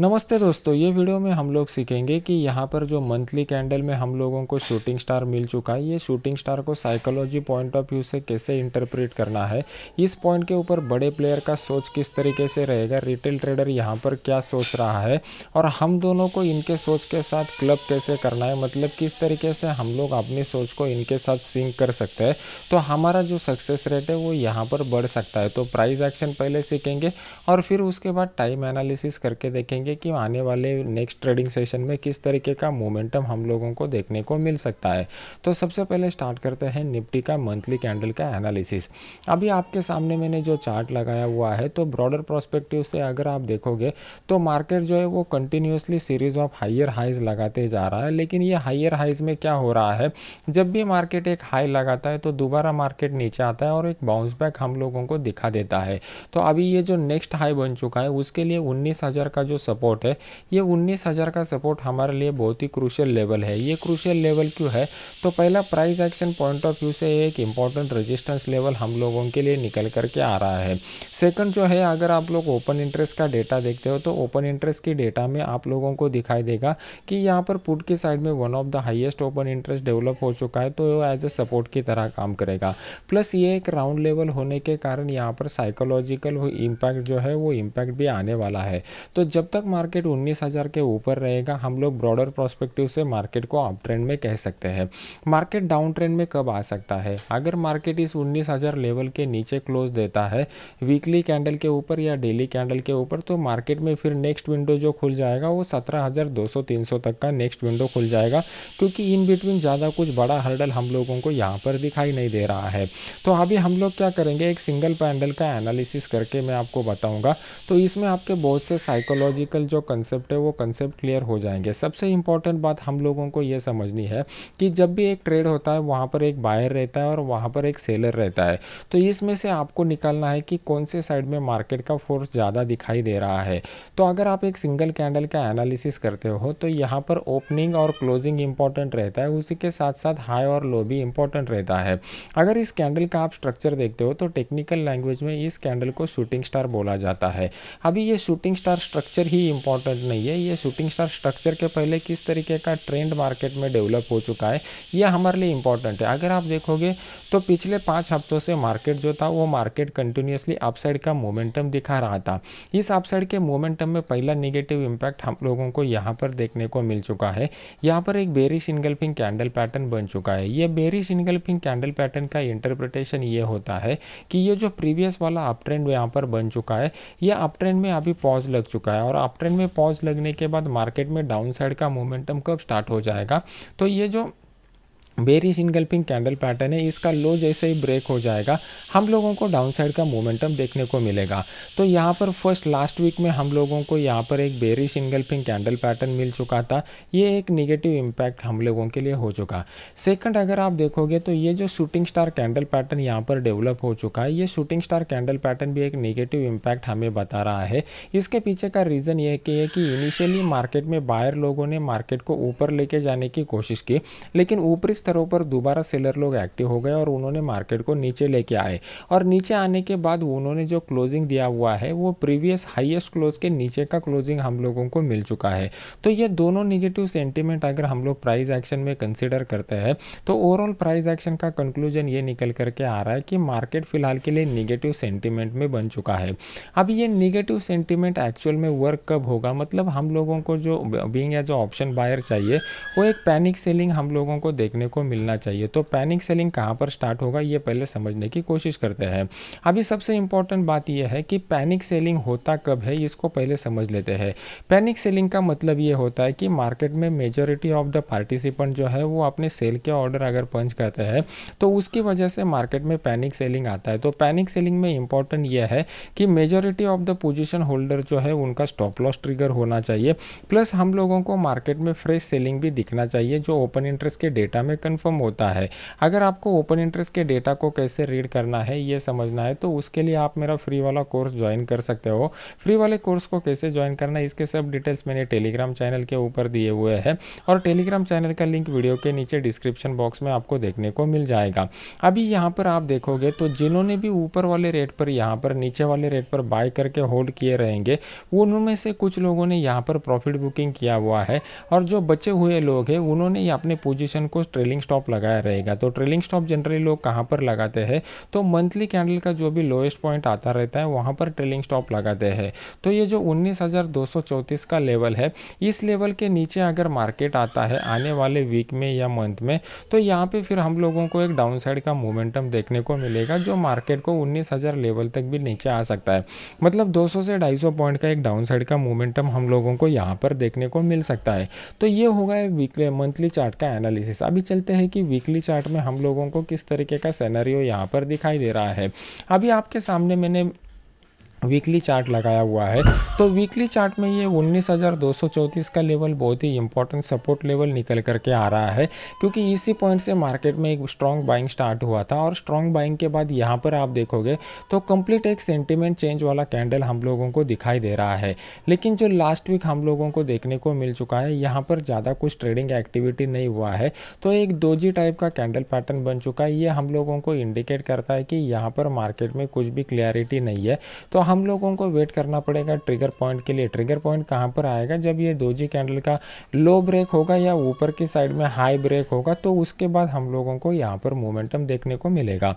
नमस्ते दोस्तों ये वीडियो में हम लोग सीखेंगे कि यहाँ पर जो मंथली कैंडल में हम लोगों को शूटिंग स्टार मिल चुका है ये शूटिंग स्टार को साइकोलॉजी पॉइंट ऑफ व्यू से कैसे इंटरप्रेट करना है इस पॉइंट के ऊपर बड़े प्लेयर का सोच किस तरीके से रहेगा रिटेल ट्रेडर यहाँ पर क्या सोच रहा है और हम दोनों को इनके सोच के साथ क्लब कैसे करना है मतलब किस तरीके से हम लोग अपनी सोच को इनके साथ सिंक कर सकते हैं तो हमारा जो सक्सेस रेट है वो यहाँ पर बढ़ सकता है तो प्राइज़ एक्शन पहले सीखेंगे और फिर उसके बाद टाइम एनालिसिस करके देखेंगे देखेंगे कि आने वाले नेक्स्ट ट्रेडिंग सेशन में किस तरीके का मोमेंटम हम लोगों को देखने को मिल सकता है तो सबसे पहले स्टार्ट करते हैं निफ्टी का मंथली कैंडल का एनालिसिस अभी आपके सामने मैंने जो चार्ट लगाया हुआ है तो ब्रॉडर प्रोस्पेक्टिव से अगर आप देखोगे तो मार्केट जो है वो continuously series of higher highs लगाते जा रहा है लेकिन ये हाइयर हाइज में क्या हो रहा है जब भी मार्केट एक हाई लगाता है तो दोबारा मार्केट नीचे आता है और एक बाउंस बैक हम लोगों को दिखा देता है तो अभी ये जो नेक्स्ट हाई बन चुका है उसके लिए उन्नीस का जो सब सपोर्ट है ये उन्नीस हज़ार का सपोर्ट हमारे लिए बहुत ही क्रूशियल लेवल है ये क्रूशियल लेवल क्यों है तो पहला price action point of view से एक इंपॉर्टेंट रजिस्टेंस लेवल हम लोगों के लिए निकल करके आ रहा है सेकंड जो है अगर आप लोग ओपन इंटरेस्ट का डेटा देखते हो तो ओपन इंटरेस्ट की डेटा में आप लोगों को दिखाई देगा कि यहाँ पर पुट के साइड में one of the highest open interest develop हो चुका है तो एज ए सपोर्ट की तरह काम करेगा प्लस ये एक राउंड लेवल होने के कारण यहाँ पर साइकोलॉजिकल इम्पैक्ट जो है वो इम्पैक्ट भी आने वाला है तो जब तक तक मार्केट 19,000 के ऊपर रहेगा हम लोग ब्रॉडर प्रोस्पेक्टिव से मार्केट को अप ट्रेंड में कह सकते हैं मार्केट डाउन ट्रेंड में कब आ सकता है अगर मार्केट इस 19,000 लेवल के नीचे क्लोज देता है वीकली कैंडल के ऊपर या डेली कैंडल के ऊपर तो मार्केट में फिर नेक्स्ट विंडो जो खुल जाएगा वो तीन सौ तक का नेक्स्ट विंडो खुल जाएगा क्योंकि इन बिटवीन ज़्यादा कुछ बड़ा हर्डल हम लोगों को यहाँ पर दिखाई नहीं दे रहा है तो अभी हम लोग क्या करेंगे एक सिंगल पैंडल का एनालिसिस करके मैं आपको बताऊँगा तो इसमें आपके बहुत से साइकोलॉजी बेसिकल जो कंसेप्ट है वो कंसेप्ट क्लियर हो जाएंगे सबसे इम्पॉर्टेंट बात हम लोगों को ये समझनी है कि जब भी एक ट्रेड होता है वहाँ पर एक बायर रहता है और वहाँ पर एक सेलर रहता है तो इसमें से आपको निकालना है कि कौन से साइड में मार्केट का फोर्स ज़्यादा दिखाई दे रहा है तो अगर आप एक सिंगल कैंडल का एनालिसिस करते हो तो यहाँ पर ओपनिंग और क्लोजिंग इंपॉर्टेंट रहता है उसी के साथ साथ हाई और लो भी इंपॉर्टेंट रहता है अगर इस कैंडल का आप स्ट्रक्चर देखते हो तो टेक्निकल लैंग्वेज में इस कैंडल को शूटिंग स्टार बोला जाता है अभी ये शूटिंग स्टार स्ट्रक्चर ही ही इम्पॉर्टेंट नहीं है ये शूटिंग स्टार स्ट्रक्चर के पहले किस तरीके का ट्रेंड मार्केट में डेवलप हो चुका है ये हमारे लिए इंपॉर्टेंट है अगर आप देखोगे तो पिछले पाँच हफ्तों से मार्केट जो था वो मार्केट कंटिन्यूसली अपसाइड का मोमेंटम दिखा रहा था इस अपसाइड के मोमेंटम में पहला निगेटिव इम्पैक्ट हम लोगों को यहाँ पर देखने को मिल चुका है यहाँ पर एक बेरी सिंगल्फिंग कैंडल पैटर्न बन चुका है ये बेरी सिंगल्फिंग कैंडल पैटर्न का इंटरप्रिटेशन ये होता है कि ये जो प्रीवियस वाला अप ट्रेंड यहाँ पर बन चुका है ये अप ट्रेंड में अभी पॉज लग चुका है और अपट्रेंड ट्रेंड में पॉज लगने के बाद मार्केट में डाउन साइड का मोमेंटम कब स्टार्ट हो जाएगा तो ये जो बेरी इनगल्पिंग कैंडल पैटर्न है इसका लो जैसे ही ब्रेक हो जाएगा हम लोगों को डाउन साइड का मोमेंटम देखने को मिलेगा तो यहाँ पर फर्स्ट लास्ट वीक में हम लोगों को यहाँ पर एक बेरिश इनगल्पिंग कैंडल पैटर्न मिल चुका था ये एक निगेटिव इम्पैक्ट हम लोगों के लिए हो चुका सेकंड अगर आप देखोगे तो ये जो शूटिंग स्टार कैंडल पैटर्न यहाँ पर डेवलप हो चुका है ये शूटिंग स्टार कैंडल पैटर्न भी एक निगेटिव इम्पैक्ट हमें बता रहा है इसके पीछे का रीज़न ये कि है कि इनिशियली मार्केट में बायर लोगों ने मार्केट को ऊपर लेके जाने की कोशिश की लेकिन ऊपरी स्तरों पर दोबारा सेलर लोग एक्टिव हो गए और उन्होंने मार्केट को नीचे लेके आए और नीचे आने के बाद उन्होंने जो क्लोजिंग दिया हुआ है वो प्रीवियस हाईएस्ट क्लोज के नीचे का क्लोजिंग हम लोगों को मिल चुका है तो ये दोनों निगेटिव सेंटिमेंट अगर हम लोग प्राइज एक्शन में कंसिडर करते हैं तो ओवरऑल प्राइज एक्शन का कंक्लूजन ये निकल करके आ रहा है कि मार्केट फिलहाल के लिए निगेटिव सेंटीमेंट में बन चुका है अब ये निगेटिव सेंटिमेंट एक्चुअल में वर्क कब होगा मतलब हम लोगों को जो बींग एज ऑप्शन बायर चाहिए वो एक पैनिक सेलिंग हम लोगों को देखने को को मिलना चाहिए तो पैनिक सेलिंग कहाँ पर स्टार्ट होगा ये पहले समझने की कोशिश करते हैं अभी सबसे इम्पॉर्टेंट बात यह है कि पैनिक सेलिंग होता कब है इसको पहले समझ लेते हैं पैनिक सेलिंग का मतलब ये होता है कि मार्केट में मेजोरिटी ऑफ द पार्टिसिपेंट जो है वो अपने सेल के ऑर्डर अगर पंच करते हैं तो उसकी वजह से मार्केट में पैनिक सेलिंग आता है तो पैनिक सेलिंग में इंपॉर्टेंट यह है कि majority of the position holder जो है उनका स्टॉप लॉस ट्रिगर होना चाहिए प्लस हम लोगों को मार्केट में फ्रेश सेलिंग भी दिखना चाहिए जो ओपन इंटरेस्ट के डेटा में कन्फर्म होता है अगर आपको ओपन इंटरेस्ट के डेटा को कैसे रीड करना है ये समझना है तो उसके लिए आप मेरा फ्री वाला कोर्स ज्वाइन कर सकते हो फ्री वाले कोर्स को कैसे ज्वाइन करना है इसके सब डिटेल्स मैंने टेलीग्राम चैनल के ऊपर दिए हुए हैं और टेलीग्राम चैनल का लिंक वीडियो के नीचे डिस्क्रिप्शन बॉक्स में आपको देखने को मिल जाएगा अभी यहाँ पर आप देखोगे तो जिन्होंने भी ऊपर वाले रेट पर यहाँ पर नीचे वाले रेट पर बाय करके होल्ड किए रहेंगे उनमें से कुछ लोगों ने यहाँ पर प्रॉफिट बुकिंग किया हुआ है और जो बचे हुए लोग हैं उन्होंने अपने पोजिशन को ट्रेलिंग ट्रेलिंग स्टॉप लगाया रहेगा तो ट्रेलिंग स्टॉप जनरली लोग कहाँ पर लगाते हैं तो मंथली कैंडल का जो भी लोएस्ट पॉइंट आता रहता है वहाँ पर ट्रेलिंग स्टॉप लगाते हैं तो ये जो उन्नीस का लेवल है इस लेवल के नीचे अगर मार्केट आता है आने वाले वीक में या मंथ में तो यहाँ पर फिर हम लोगों को एक डाउन का मोमेंटम देखने को मिलेगा जो मार्केट को उन्नीस लेवल तक भी नीचे आ सकता है मतलब दो से ढाई पॉइंट का एक डाउन का मोमेंटम हम लोगों को यहाँ पर देखने को मिल सकता है तो ये होगा वीकली मंथली चार्ट का एनालिसिस अभी चल चलते हैं कि वीकली चार्ट में हम लोगों को किस तरीके का सैनरी यहाँ पर दिखाई दे रहा है अभी आपके सामने मैंने वीकली चार्ट लगाया हुआ है तो वीकली चार्ट में ये 19,234 का लेवल बहुत ही इंपॉर्टेंट सपोर्ट लेवल निकल करके आ रहा है क्योंकि इसी पॉइंट से मार्केट में एक स्ट्रॉन्ग बाइंग स्टार्ट हुआ था और स्ट्रॉन्ग बाइंग के बाद यहाँ पर आप देखोगे तो कंप्लीट एक सेंटिमेंट चेंज वाला कैंडल हम लोगों को दिखाई दे रहा है लेकिन जो लास्ट वीक हम लोगों को देखने को मिल चुका है यहाँ पर ज़्यादा कुछ ट्रेडिंग एक्टिविटी नहीं हुआ है तो एक दोजी टाइप का कैंडल पैटर्न बन चुका है ये हम लोगों को इंडिकेट करता है कि यहाँ पर मार्केट में कुछ भी क्लैरिटी नहीं है तो हम लोगों को वेट करना पड़ेगा ट्रिगर पॉइंट के लिए ट्रिगर पॉइंट कहाँ पर आएगा जब ये दोजी कैंडल का लो ब्रेक होगा या ऊपर की साइड में हाई ब्रेक होगा तो उसके बाद हम लोगों को यहाँ पर मोमेंटम देखने को मिलेगा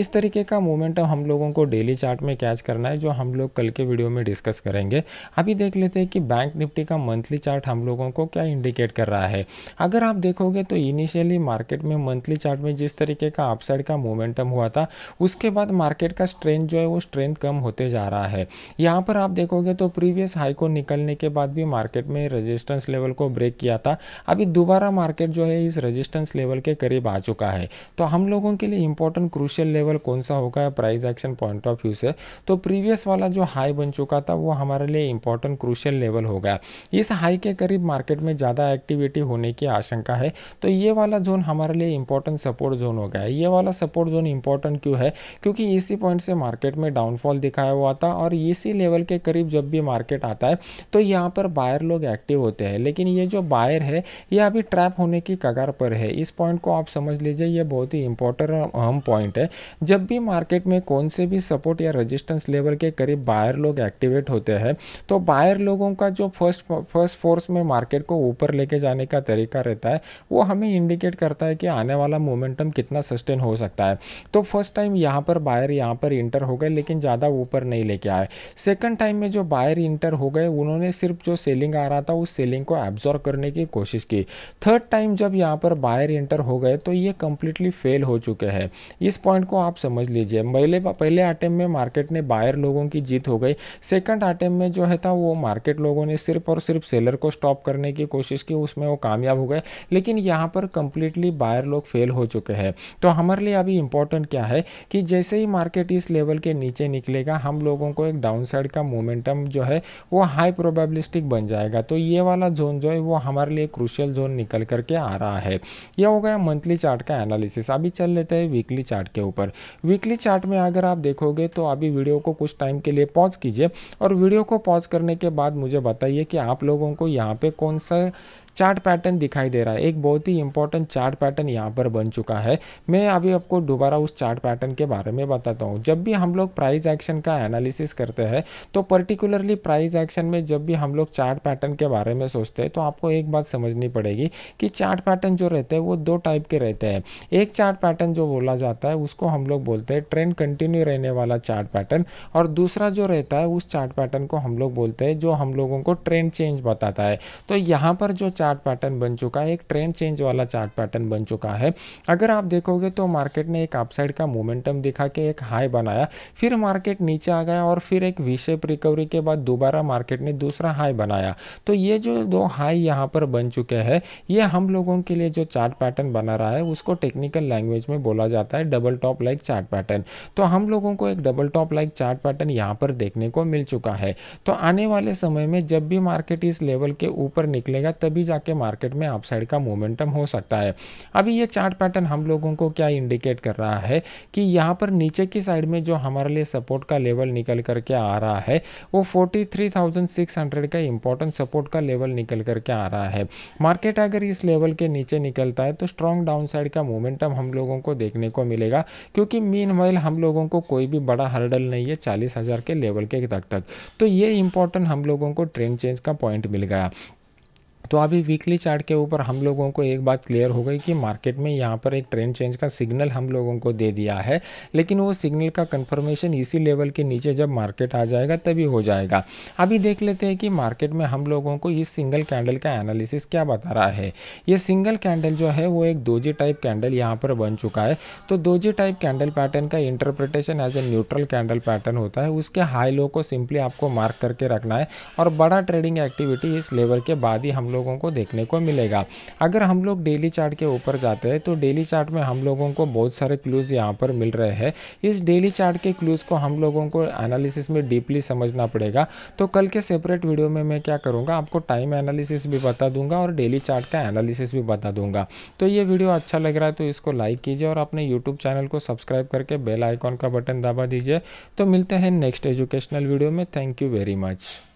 इस तरीके का मोमेंटम हम लोगों को डेली चार्ट में कैच करना है जो हम लोग कल के वीडियो में डिस्कस करेंगे अभी देख लेते हैं कि बैंक निफ्टी का मंथली चार्ट हम लोगों को क्या इंडिकेट कर रहा है अगर आप देखोगे तो इनिशियली मार्केट में मंथली चार्ट में जिस तरीके का अपसाइड का मोमेंटम हुआ था उसके बाद मार्केट का स्ट्रेंथ जो है वो स्ट्रेंथ कम होते जा जा रहा है यहाँ पर आप देखोगे तो प्रीवियस हाई को निकलने के बाद भी मार्केट में रजिस्टेंस लेवल को ब्रेक किया था अभी दोबारा मार्केट जो है इस रजिस्टेंस लेवल के करीब आ चुका है तो हम लोगों के लिए इंपॉर्टेंट क्रूशियल लेवल कौन सा होगा price action point of view से तो प्रीवियस वाला जो हाई बन चुका था वो हमारे लिए इंपॉर्टेंट क्रूशियल लेवल होगा इस हाई के करीब मार्केट में ज़्यादा एक्टिविटी होने की आशंका है तो ये वाला जोन हमारे लिए इंपॉर्टेंट सपोर्ट जोन हो गया ये वाला सपोर्ट जोन इंपॉर्टेंट क्यों है क्योंकि इसी पॉइंट से मार्केट में डाउनफॉल दिखाया हुआ चौथा और इसी लेवल के करीब जब भी मार्केट आता है तो यहाँ पर बायर लोग एक्टिव होते हैं लेकिन ये जो बायर है ये अभी ट्रैप होने की कगार पर है इस पॉइंट को आप समझ लीजिए ये बहुत ही इंपॉर्टेंट और अहम पॉइंट है जब भी मार्केट में कौन से भी सपोर्ट या रजिस्टेंस लेवल के करीब बायर लोग एक्टिवेट होते हैं तो बायर लोगों का जो फर्स्ट फर्स्ट फोर्स में मार्केट को ऊपर लेके जाने का तरीका रहता है वो हमें इंडिकेट करता है कि आने वाला मोमेंटम कितना सस्टेन हो सकता है तो फर्स्ट टाइम यहाँ पर बायर यहाँ पर इंटर हो गए लेकिन ज़्यादा ऊपर नहीं नहीं लेके आए सेकंड टाइम में जो बायर इंटर हो गए उन्होंने सिर्फ जो सेलिंग आ रहा था उस सेलिंग को एब्जॉर्व करने की कोशिश की थर्ड टाइम जब यहाँ पर बायर इंटर हो गए तो ये कम्प्लीटली फेल हो चुके हैं इस पॉइंट को आप समझ लीजिए पहले पहले अटैम्प में मार्केट ने बायर लोगों की जीत हो गई सेकंड अटैम्प में जो है था वो मार्केट लोगों ने सिर्फ और सिर्फ सेलर को स्टॉप करने की कोशिश की उसमें वो कामयाब हो गए लेकिन यहाँ पर कंप्लीटली बायर लोग फेल हो चुके हैं तो हमारे लिए अभी इम्पोर्टेंट क्या है कि जैसे ही मार्केट इस लेवल के नीचे निकलेगा हम लोग लोगों को एक डाउन साइड का मोमेंटम जो है वो हाई प्रोबेबलिस्टिक बन जाएगा तो ये वाला जोन जो है वो हमारे लिए क्रूशियल जोन निकल करके आ रहा है यह हो गया मंथली चार्ट का एनालिसिस अभी चल लेते हैं वीकली चार्ट के ऊपर वीकली चार्ट में अगर आप देखोगे तो अभी वीडियो को कुछ टाइम के लिए पॉज कीजिए और वीडियो को पॉज करने के बाद मुझे बताइए कि आप लोगों को यहाँ पे कौन सा चार्ट पैटर्न दिखाई दे रहा है एक बहुत ही इंपॉर्टेंट चार्ट पैटर्न यहाँ पर बन चुका है मैं अभी आपको दोबारा उस चार्ट पैटर्न के बारे में बताता हूँ जब भी हम लोग प्राइस एक्शन का एनालिसिस करते हैं तो पर्टिकुलरली प्राइस एक्शन में जब भी हम लोग चार्ट पैटर्न के बारे में सोचते हैं तो आपको एक बात समझनी पड़ेगी कि चार्ट पैटर्न जो रहते हैं वो दो टाइप के रहते हैं एक चार्ट पैटर्न जो बोला जाता है उसको हम लोग बोलते हैं ट्रेंड कंटिन्यू रहने वाला चार्ट पैटर्न और दूसरा जो रहता है उस चार्ट पैटर्न को हम लोग बोलते हैं जो हम लोगों को ट्रेंड चेंज बताता है तो यहाँ पर जो चार्ट पैटर्न बन चुका है एक ट्रेंड चेंज वाला चार्ट पैटर्न बन चुका है अगर आप देखोगे तो मार्केट ने एक अपसाइड का मोमेंटम दिखा के एक हाई बनाया फिर मार्केट नीचे आ गया और फिर एक विशेप रिकवरी के बाद दोबारा मार्केट ने दूसरा हाई बनाया तो ये जो दो हाई यहाँ पर बन चुके हैं ये हम लोगों के लिए जो चार्ट पैटर्न बना रहा है उसको टेक्निकल लैंग्वेज में बोला जाता है double top like chart pattern तो हम लोगों को एक double top like chart pattern यहाँ पर देखने को मिल चुका है तो आने वाले समय में जब भी मार्केट इस लेवल के ऊपर निकलेगा तभी जाके मार्केट में अपसाइड का मोमेंटम हो सकता है अभी ये चार्ट पैटर्न हम लोगों को क्या इंडिकेट कर रहा है कि यहाँ पर नीचे की साइड में जो हमारे लिए सपोर्ट का लेवल निकल करके आ रहा है वो 43,600 का इंपॉर्टेंट सपोर्ट का लेवल निकल करके आ रहा है मार्केट अगर इस लेवल के नीचे निकलता है तो स्ट्रॉन्ग डाउनसाइड का मोमेंटम हम लोगों को देखने को मिलेगा क्योंकि मीन वाइल हम लोगों को कोई भी बड़ा हर्डल नहीं है चालीस के लेवल के तक तक तो ये इंपॉर्टेंट हम लोगों को ट्रेंड चेंज का पॉइंट मिल गया तो अभी वीकली चार्ट के ऊपर हम लोगों को एक बात क्लियर हो गई कि मार्केट में यहाँ पर एक ट्रेंड चेंज का सिग्नल हम लोगों को दे दिया है लेकिन वो सिग्नल का कन्फर्मेशन इसी लेवल के नीचे जब मार्केट आ जाएगा तभी हो जाएगा अभी देख लेते हैं कि मार्केट में हम लोगों को इस सिंगल कैंडल का एनालिसिस क्या बता रहा है ये सिंगल कैंडल जो है वो एक दोजी टाइप कैंडल यहाँ पर बन चुका है तो दोजी टाइप कैंडल पैटर्न का interpretation as a neutral candle pattern होता है उसके हाई लो को सिंपली आपको मार्क करके रखना है और बड़ा ट्रेडिंग एक्टिविटी इस लेवल के बाद ही हम लोग लोगों को देखने को मिलेगा अगर हम लोग डेली चार्ट के ऊपर जाते हैं तो डेली चार्ट में हम लोगों को बहुत सारे क्लूज़ यहाँ पर मिल रहे हैं इस डेली चार्ट के क्लूज़ को हम लोगों को एनालिसिस में डीपली समझना पड़ेगा तो कल के सेपरेट वीडियो में मैं क्या करूँगा आपको टाइम एनालिसिस भी बता दूंगा और डेली चार्ट का एनालिसिस भी बता दूंगा तो ये वीडियो अच्छा लग रहा है तो इसको लाइक कीजिए और अपने यूट्यूब चैनल को सब्सक्राइब करके बेल आइकॉन का बटन दबा दीजिए तो मिलते हैं नेक्स्ट एजुकेशनल वीडियो में थैंक यू वेरी मच